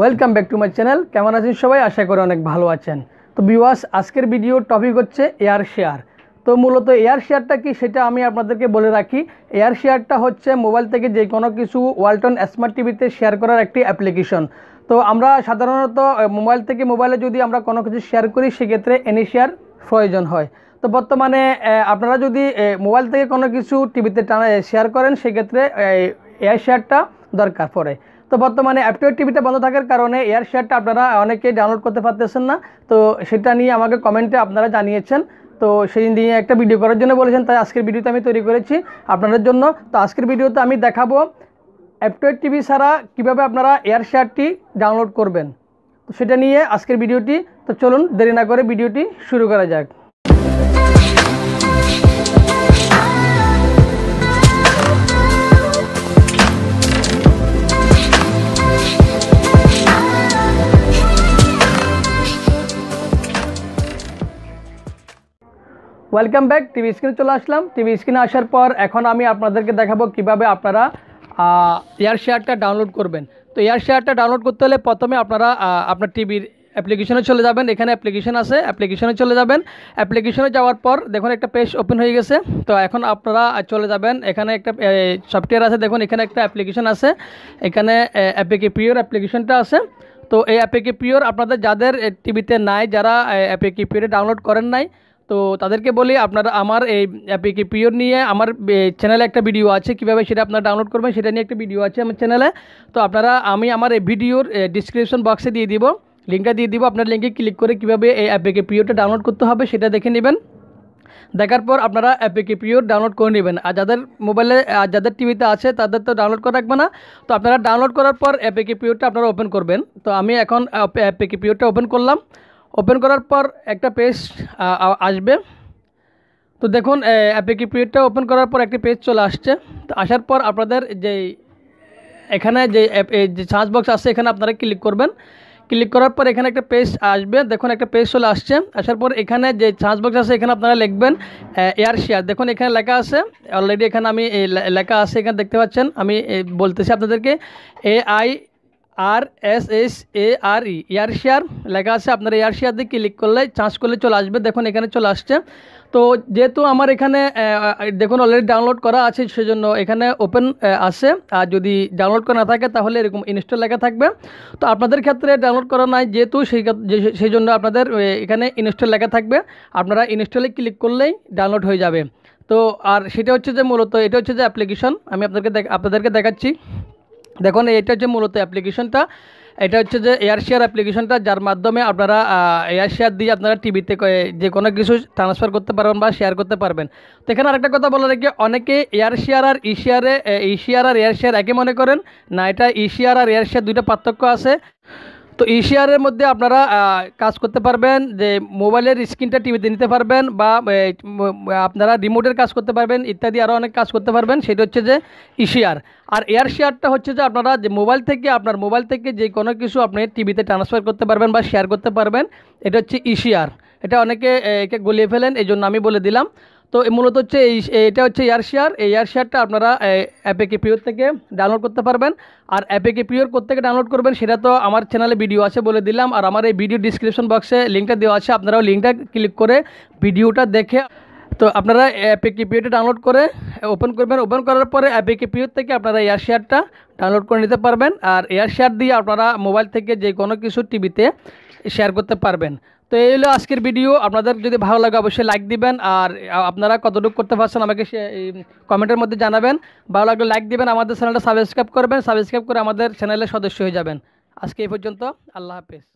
welcome back to my channel কেমন আছেন সবাই আশা করি অনেক ভালো আছেন তো বিওয়াস আজকের ভিডিওর টপিক হচ্ছে এয়ার শেয়ার তো মূলত এয়ার শেয়ারটা কি সেটা আমি আপনাদেরকে বলে রাখি এয়ার শেয়ারটা হচ্ছে মোবাইল থেকে যে কোনো কিছু ওয়ালটন স্মার্ট টিভিতে শেয়ার করার একটি অ্যাপ্লিকেশন তো আমরা সাধারণত মোবাইল থেকে মোবাইলে যদি আমরা কোনো কিছু শেয়ার করি সেক্ষেত্রে এনি শেয়ার প্রয়োজন হয় তো বর্তমানে আপনারা যদি মোবাইল থেকে কোনো কিছু টিভিতে টানা শেয়ার করেন সেক্ষেত্রে এয়ার শেয়ারটা দরকার পড়ে তো বর্তমানে অ্যাপটোয়েড টিভিটা বন্ধ থাকার কারণে এয়ার শেয়ারটা আপনারা অনেকেই ডাউনলোড করতে পারতেছেন না তো সেটা নিয়ে আমাকে কমেন্টে আপনারা জানিয়েছেন তো সেই নিয়ে একটা ভিডিও করার জন্য বলেছেন তাই আজকের ভিডিওতে আমি তৈরি করেছি আপনাদের জন্য তো আজকের ভিডিওতে আমি দেখাবো অ্যাপটোয়েড টিভি ছাড়া কীভাবে আপনারা এয়ার শেয়ারটি ডাউনলোড করবেন তো সেটা নিয়ে আজকের ভিডিওটি তো চলুন দেরি না করে ভিডিওটি শুরু করা যাক ওয়েলকাম ব্যাক টিভি স্ক্রিনে চলে আসলাম টিভি স্ক্রিনে আসার পর এখন আমি আপনাদেরকে দেখাবো কিভাবে আপনারা এয়ার শেয়ারটা ডাউনলোড করবেন তো এয়ার শেয়ারটা ডাউনলোড করতে হলে প্রথমে আপনারা আপনার টিভির অ্যাপ্লিকেশনে চলে যাবেন এখানে অ্যাপ্লিকেশন আছে অ্যাপ্লিকেশনে চলে যাবেন অ্যাপ্লিকেশনে যাওয়ার পর দেখুন একটা পেজ ওপেন হয়ে গেছে তো এখন আপনারা চলে যাবেন এখানে একটা সফটওয়্যার আছে দেখুন এখানে একটা অ্যাপ্লিকেশন আছে এখানে অ্যাপেকে পিওর অ্যাপ্লিকেশনটা আছে তো এই অ্যাপেকে পিওর আপনাদের যাদের টিভিতে নাই যারা অ্যাপেকে পিওরে ডাউনলোড করেন নাই তো তাদেরকে বলি আপনারা আমার এই অ্যাপিকে পিওর নিয়ে আমার চ্যানেলে একটা ভিডিও আছে কিভাবে সেটা আপনারা ডাউনলোড করবেন সেটা নিয়ে একটা ভিডিও আছে আমার চ্যানেলে তো আপনারা আমি আমার এই ভিডিওর ডিসক্রিপশন বক্সে দিয়ে দিব লিঙ্কটা দিয়ে দিব আপনার লিঙ্কে ক্লিক করে কিভাবে এই অ্যাপিকে পিওরটা ডাউনলোড করতে হবে সেটা দেখে নেবেন দেখার পর আপনারা অ্যাপিকে পিওর ডাউনলোড করে নেবেন আর যাদের মোবাইলে আর যাদের টিভিতে আছে তাদের তো ডাউনলোড করা রাখবে না তো আপনারা ডাউনলোড করার পর অ্যাপিকে পিওরটা আপনারা ওপেন করবেন তো আমি এখন অ্যাপিকে পিওরটা ওপেন করলাম ওপেন করার পর একটা পেজ আসবে তো দেখুন কি পিরিয়ডটা ওপেন করার পর একটি পেজ চলে আসছে তো আসার পর আপনাদের যে এখানে যে যে চার্জ বক্স আছে এখানে আপনারা ক্লিক করবেন ক্লিক করার পর এখানে একটা পেজ আসবে দেখুন একটা পেজ চলে আসছে আসার পর এখানে যে চার্জ বক্স আছে এখানে আপনারা লিখবেন এয়ার শেয়ার দেখুন এখানে লেখা আছে অলরেডি এখানে আমি লেখা আছে এখানে দেখতে পাচ্ছেন আমি বলতেছি আপনাদেরকে A I R S S A R E এয়ারশিয়ার লেখা আছে আপনারা এয়ারশিয়ার দিয়ে ক্লিক করলে চার্জ করলে চলে আসবে দেখুন এখানে চলে আসছে তো যেহেতু আমার এখানে দেখুন অলরেডি ডাউনলোড করা আছে সেজন্য এখানে ওপেন আছে আর যদি ডাউনলোড করা না থাকে তাহলে এরকম ইনস্টল লেখা থাকবে তো আপনাদের ক্ষেত্রে ডাউনলোড করা নাই যেহেতু সেই সেই জন্য আপনাদের এখানে ইনস্টল লেখা থাকবে আপনারা ইনস্টলে ক্লিক করলেই ডাউনলোড হয়ে যাবে তো আর সেটা হচ্ছে যে মূলত এটা হচ্ছে যে অ্যাপ্লিকেশন আমি আপনাদেরকে আপনাদেরকে দেখাচ্ছি দেখুন এটা হচ্ছে মূলত অ্যাপ্লিকেশনটা এটা হচ্ছে যে এয়ারশেয়ার অ্যাপ্লিকেশনটা যার মাধ্যমে আপনারা এয়ারশেয়ার দিয়ে আপনারা টিভিতে যে কোনো কিছু ট্রান্সফার করতে পারবেন বা শেয়ার করতে পারবেন তো এখানে আরেকটা কথা বলে রাখি অনেকে এয়ারশেয়ার আর ইশিয়ারে e ইশিয়ার e আর এয়ারশেয়ার একই মনে করেন না এটা ইশিয়ার e আর এয়ারশেয়ার দুইটা পার্থক্য আছে তো এশিয়ারের মধ্যে আপনারা কাজ করতে পারবেন যে মোবাইলের স্ক্রিনটা টিভিতে নিতে পারবেন বা আপনারা রিমোটের কাজ করতে পারবেন ইত্যাদি আরও অনেক কাজ করতে পারবেন সেটা হচ্ছে যে এশিয়ার আর এয়ার শেয়ারটা হচ্ছে যে আপনারা যে মোবাইল থেকে আপনার মোবাইল থেকে যে কোনো কিছু আপনি টিভিতে ট্রান্সফার করতে পারবেন বা শেয়ার করতে পারবেন এটা হচ্ছে এশিয়ার এটা অনেকে একে গলিয়ে ফেলেন এই জন্য আমি বলে দিলাম তো মূলত হচ্ছে এই এটা হচ্ছে এয়ারশেয়ার এই এয়ারশেয়ারটা আপনারা অ্যাপেকে পিওর থেকে ডাউনলোড করতে পারবেন আর অ্যাপেকে পিওর থেকে ডাউনলোড করবেন সেটা তো আমার চ্যানেলে ভিডিও আছে বলে দিলাম আর আমার এই ভিডিও ডিসক্রিপশন বক্সে লিঙ্কটা দেওয়া আছে আপনারাও লিঙ্কটা ক্লিক করে ভিডিওটা দেখে তো আপনারা অ্যাপেকে পিওটা ডাউনলোড করে ওপেন করবেন ওপেন করার পরে অ্যাপেকে পিওর থেকে আপনারা এয়ারশেয়ারটা ডাউনলোড করে নিতে পারবেন আর এয়ারশেয়ার দিয়ে আপনারা মোবাইল থেকে যে কোনো কিছু টিভিতে শেয়ার করতে পারবেন তো এই হলো আজকের ভিডিও আপনাদের যদি ভালো লাগে অবশ্যই লাইক দিবেন আর আপনারা কতটুকু করতে পারছেন আমাকে কমেন্টের মধ্যে জানাবেন ভালো লাগলে লাইক দিবেন আমাদের চ্যানেলটা সাবস্ক্রাইব করবেন সাবস্ক্রাইব করে আমাদের চ্যানেলের সদস্য হয়ে যাবেন আজকে এই পর্যন্ত আল্লাহ হাফেজ